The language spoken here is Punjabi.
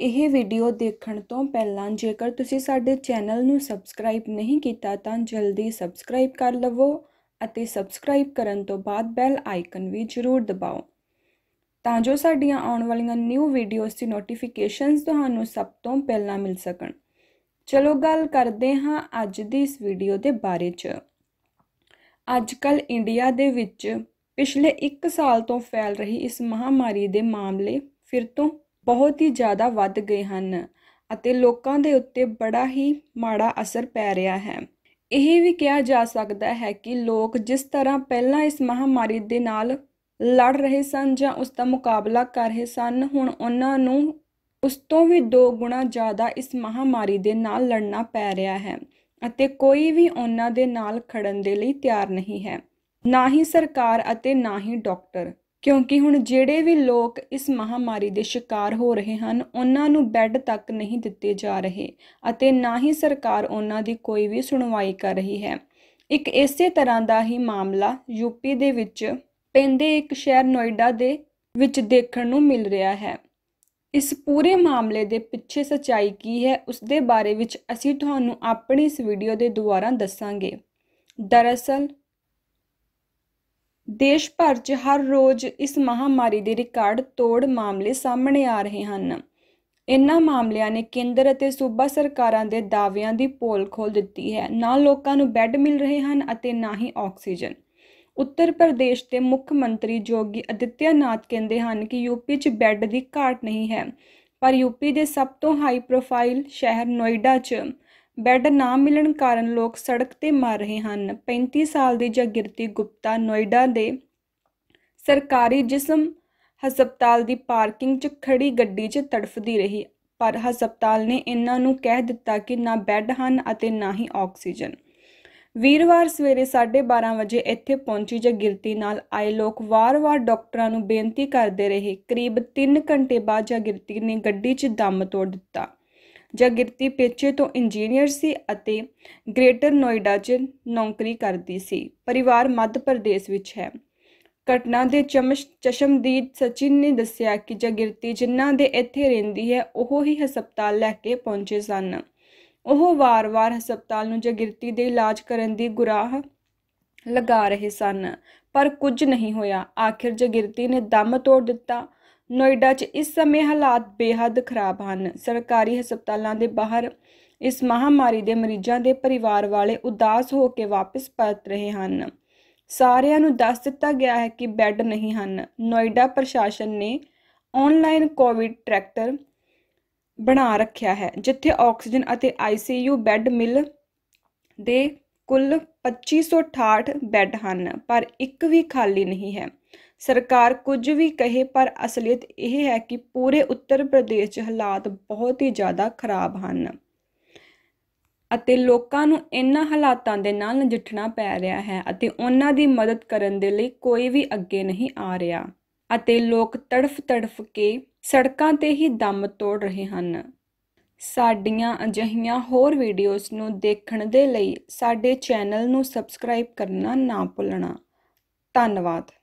ਇਹ ਵੀਡੀਓ ਦੇਖਣ ਤੋਂ ਪਹਿਲਾਂ ਜੇਕਰ ਤੁਸੀਂ ਸਾਡੇ ਚੈਨਲ ਨੂੰ ਸਬਸਕ੍ਰਾਈਬ ਨਹੀਂ ਕੀਤਾ ਤਾਂ ਜਲਦੀ ਸਬਸਕ੍ਰਾਈਬ ਕਰ ਲਵੋ ਅਤੇ ਸਬਸਕ੍ਰਾਈਬ ਕਰਨ ਤੋਂ ਬਾਅਦ ਬੈਲ ਆਈਕਨ ਵੀ ਜ਼ਰੂਰ ਦਬਾਓ ਤਾਂ ਜੋ ਸਾਡੀਆਂ ਆਉਣ ਵਾਲੀਆਂ ਨਿਊ ਵੀਡੀਓਜ਼ ਦੀ ਨੋਟੀਫਿਕੇਸ਼ਨਸ ਤੁਹਾਨੂੰ ਸਭ ਤੋਂ ਪਹਿਲਾਂ ਮਿਲ ਸਕਣ ਚਲੋ ਗੱਲ ਕਰਦੇ ਹਾਂ ਅੱਜ ਦੀ ਇਸ ਵੀਡੀਓ ਦੇ ਬਾਰੇ 'ਚ ਅੱਜ ਕੱਲ ਇੰਡੀਆ ਦੇ ਵਿੱਚ ਪਿਛਲੇ 1 ਸਾਲ ਤੋਂ ਫੈਲ ਰਹੀ ਇਸ ਮਹਾਮਾਰੀ ਦੇ ਮਾਮਲੇ ਫਿਰ ਤੋਂ ਬਹੁਤ ਹੀ ਜ਼ਿਆਦਾ ਵੱਧ ਗਏ ਹਨ ਅਤੇ ਲੋਕਾਂ ਦੇ ਉੱਤੇ ਬੜਾ ਹੀ ਮਾੜਾ ਅਸਰ ਪੈ ਰਿਹਾ ਹੈ ਇਹ ਵੀ ਕਿਹਾ ਜਾ ਸਕਦਾ ਹੈ ਕਿ ਲੋਕ ਜਿਸ ਤਰ੍ਹਾਂ ਪਹਿਲਾਂ ਇਸ ਮਹਾਮਾਰੀ ਦੇ ਨਾਲ ਲੜ ਰਹੇ ਸਨ ਜਾਂ ਉਸ ਦਾ ਮੁਕਾਬਲਾ ਕਰ ਰਹੇ ਸਨ ਹੁਣ ਉਹਨਾਂ ਨੂੰ ਉਸ ਤੋਂ ਵੀ ਦੋ ਗੁਣਾ ਜ਼ਿਆਦਾ ਇਸ ਮਹਾਮਾਰੀ ਦੇ ਨਾਲ ਲੜਨਾ ਪੈ ਰਿਹਾ ਹੈ ਅਤੇ ਕੋਈ ਵੀ ਉਹਨਾਂ ਦੇ ਨਾਲ ਖੜਨ ਦੇ ਲਈ ਤਿਆਰ ਨਹੀਂ ਹੈ ਨਾ ਹੀ ਸਰਕਾਰ ਅਤੇ ਨਾ ਹੀ ਡਾਕਟਰ ਕਿਉਂਕਿ ਹੁਣ ਜਿਹੜੇ ਵੀ ਲੋਕ ਇਸ ਮਹਾਮਾਰੀ ਦੇ ਸ਼ਿਕਾਰ ਹੋ ਰਹੇ ਹਨ ਉਹਨਾਂ ਨੂੰ ਬੈੱਡ ਤੱਕ ਨਹੀਂ ਦਿੱਤੇ ਜਾ ਰਹੇ ਅਤੇ ਨਾ ਹੀ ਸਰਕਾਰ ਉਹਨਾਂ ਦੀ ਕੋਈ ਵੀ ਸੁਣਵਾਈ ਕਰ ਰਹੀ ਹੈ ਇੱਕ ਇਸੇ ਤਰ੍ਹਾਂ ਦਾ ਹੀ ਮਾਮਲਾ ਯੂਪੀ ਦੇ ਵਿੱਚ ਪੈਂਦੇ ਇੱਕ ਸ਼ਹਿਰ ਨੋਇਡਾ ਦੇ ਵਿੱਚ ਦੇਖਣ ਨੂੰ ਮਿਲ ਰਿਹਾ ਹੈ ਇਸ ਪੂਰੇ ਮਾਮਲੇ ਦੇ ਪਿੱਛੇ ਸਚਾਈ ਕੀ ਹੈ ਉਸ ਦੇ ਬਾਰੇ ਵਿੱਚ ਅਸੀਂ ਤੁਹਾਨੂੰ ਆਪਣੀ ਇਸ ਵੀਡੀਓ ਦੇ ਦੁਆਰਾ ਦੱਸਾਂਗੇ ਦਰਅਸਲ ਦੇਸ਼ ਭਰ 'ਚ ਹਰ ਰੋਜ਼ ਇਸ ਮਹਾਮਾਰੀ ਦੇ ਰਿਕਾਰਡ ਤੋੜ ਮਾਮਲੇ ਸਾਹਮਣੇ ਆ ਰਹੇ ਹਨ ਇਨ੍ਹਾਂ ਮਾਮਲਿਆਂ ਨੇ ਕੇਂਦਰ ਅਤੇ ਸੂਬਾ ਸਰਕਾਰਾਂ ਦੇ ਦਾਅਵਿਆਂ ਦੀ ਪੋਲ ਖੋਲ ਦਿੱਤੀ ਹੈ ਨਾ ਲੋਕਾਂ ਨੂੰ ਬੈੱਡ ਮਿਲ ਰਹੇ ਹਨ ਅਤੇ ਨਾ ਹੀ ਆਕਸੀਜਨ ਉੱਤਰ ਪ੍ਰਦੇਸ਼ ਦੇ ਮੁੱਖ ਮੰਤਰੀ ਜੋਗੀ ਅਦਿੱਤਿਆਨਾਥ ਕਹਿੰਦੇ ਹਨ ਕਿ ਯੂਪੀ 'ਚ ਬੈੱਡ ਦੀ ਘਾਟ ਨਹੀਂ ਹੈ ਪਰ ਯੂਪੀ ਦੇ ਸਭ ਤੋਂ ਹਾਈ ਪ੍ਰੋਫਾਈਲ ਸ਼ਹਿਰ ਨੋਇਡਾ 'ਚ ਬੈੱਡ ਨਾ ਮਿਲਣ ਕਾਰਨ ਲੋਕ ਸੜਕ ਤੇ ਮਰ ਰਹੇ ਹਨ 35 ਸਾਲ ਦੀ ਜਗਿਰਤੀ ਗੁਪਤਾ ਨੋਇਡਾ ਦੇ ਸਰਕਾਰੀ ਜਿਸਮ ਹਸਪਤਾਲ ਦੀ ਪਾਰਕਿੰਗ 'ਚ ਖੜੀ ਗੱਡੀ 'ਚ ਤੜਫਦੀ ਰਹੀ ਪਰ ਹਸਪਤਾਲ ਨੇ ਇਹਨਾਂ ਨੂੰ ਕਹਿ ਦਿੱਤਾ ਕਿ ਨਾ ਬੈੱਡ ਹਨ ਅਤੇ ਨਾ ਹੀ ਆਕਸੀਜਨ ਵੀਰਵਾਰ ਸਵੇਰੇ 12:30 ਵਜੇ ਇੱਥੇ ਪਹੁੰਚੀ ਜਗਿਰਤੀ ਨਾਲ ਆਏ ਲੋਕ ਵਾਰ-ਵਾਰ ਡਾਕਟਰਾਂ ਨੂੰ ਬੇਨਤੀ ਕਰਦੇ ਰਹੇ ਕਰੀਬ 3 ਘੰਟੇ ਬਾਅਦ ਜਗਿਰਤੀ ਨੇ ਗੱਡੀ 'ਚ ਦਮ ਤੋੜ ਦਿੱਤਾ ਜਗਿਰਤੀ ਪੇਚੇ ਤੋਂ ਇੰਜੀਨੀਅਰ ਸੀ ਅਤੇ ਗ੍ਰੇਟਰ ਨੋਇਡਾ 'ਚ ਨੌਕਰੀ ਕਰਦੀ ਸੀ ਪਰਿਵਾਰ ਮੱਧ ਪ੍ਰਦੇਸ਼ ਵਿੱਚ ਹੈ ਘਟਨਾ ਦੇ ਚਮਸ਼ ਚਸ਼ਮਦੀਦ ਸਚਿਨ ਨੇ ਦੱਸਿਆ ਕਿ ਜਗਿਰਤੀ ਜਿਨ੍ਹਾਂ ਦੇ ਇੱਥੇ ਰਹਿੰਦੀ ਹੈ ਉਹ ਹੀ ਹਸਪਤਾਲ ਲੈ ਕੇ ਪਹੁੰਚੇ ਸਨ ਉਹ ਵਾਰ-ਵਾਰ ਹਸਪਤਾਲ ਨੂੰ ਜਗਿਰਤੀ ਦੇ ਇਲਾਜ ਕਰਨ ਦੀ ਗੁਰਾਹ ਲਗਾ ਰਹੇ ਸਨ ਪਰ ਕੁਝ ਨਹੀਂ ਹੋਇਆ ਆਖਿਰ ਜਗਿਰਤੀ ਨੇ ਦਮ ਤੋੜ ਦਿੱਤਾ ਨੋਇਡਾ 'ਚ ਇਸ ਸਮੇਂ ਹਾਲਾਤ ਬੇहद ਖਰਾਬ ਹਨ ਸਰਕਾਰੀ ਹਸਪਤਾਲਾਂ ਦੇ ਬਾਹਰ ਇਸ ਮਹਾਮਾਰੀ ਦੇ ਮਰੀਜ਼ਾਂ ਦੇ ਪਰਿਵਾਰ ਵਾਲੇ ਉਦਾਸ ਹੋ ਕੇ ਵਾਪਸ ਪਰਤ ਰਹੇ ਹਨ ਸਾਰਿਆਂ ਨੂੰ ਦੱਸ ਦਿੱਤਾ ਗਿਆ ਹੈ ਕਿ ਬੈੱਡ ਨਹੀਂ ਹਨ ਨੋਇਡਾ ਪ੍ਰਸ਼ਾਸਨ ਨੇ ਆਨਲਾਈਨ ਕੋਵਿਡ ਟਰੈਕਟਰ ਬਣਾ ਰੱਖਿਆ ਹੈ ਜਿੱਥੇ ਆਕਸੀਜਨ ਅਤੇ ਆਈਸੀਯੂ ਬੈੱਡ ਮਿਲ ਦੇ ਕੁੱਲ 2568 ਬੈੱਡ ਹਨ ਪਰ ਇੱਕ ਵੀ ਖਾਲੀ ਨਹੀਂ ਹੈ ਸਰਕਾਰ ਕੁਝ ਵੀ ਕਹੇ ਪਰ ਅਸਲੀਅਤ ਇਹ ਹੈ ਕਿ ਪੂਰੇ ਉੱਤਰ ਪ੍ਰਦੇਸ਼ 'ਚ ਹਾਲਾਤ ਬਹੁਤ ਹੀ ਜ਼ਿਆਦਾ ਖਰਾਬ ਹਨ ਅਤੇ ਲੋਕਾਂ ਨੂੰ ਇਨ੍ਹਾਂ ਹਾਲਾਤਾਂ ਦੇ ਨਾਲ ਨਜਿੱਠਣਾ ਪੈ ਰਿਹਾ ਹੈ ਅਤੇ ਉਹਨਾਂ ਦੀ ਮਦਦ ਕਰਨ ਦੇ ਲਈ ਕੋਈ ਵੀ ਅੱਗੇ ਨਹੀਂ ਆ ਰਿਹਾ ਅਤੇ ਲੋਕ ਤੜਫ ਤੜਫ ਕੇ ਸੜਕਾਂ ਤੇ ਹੀ ਦਮ ਤੋੜ ਰਹੇ ਹਨ ਸਾਡੀਆਂ ਅਜਹੀਆਂ ਹੋਰ ਵੀਡੀਓਜ਼ ਨੂੰ ਦੇਖਣ ਦੇ ਲਈ ਸਾਡੇ ਚੈਨਲ ਨੂੰ ਸਬਸਕ੍ਰਾਈਬ ਕਰਨਾ ਨਾ ਭੁੱਲਣਾ ਧੰਨਵਾਦ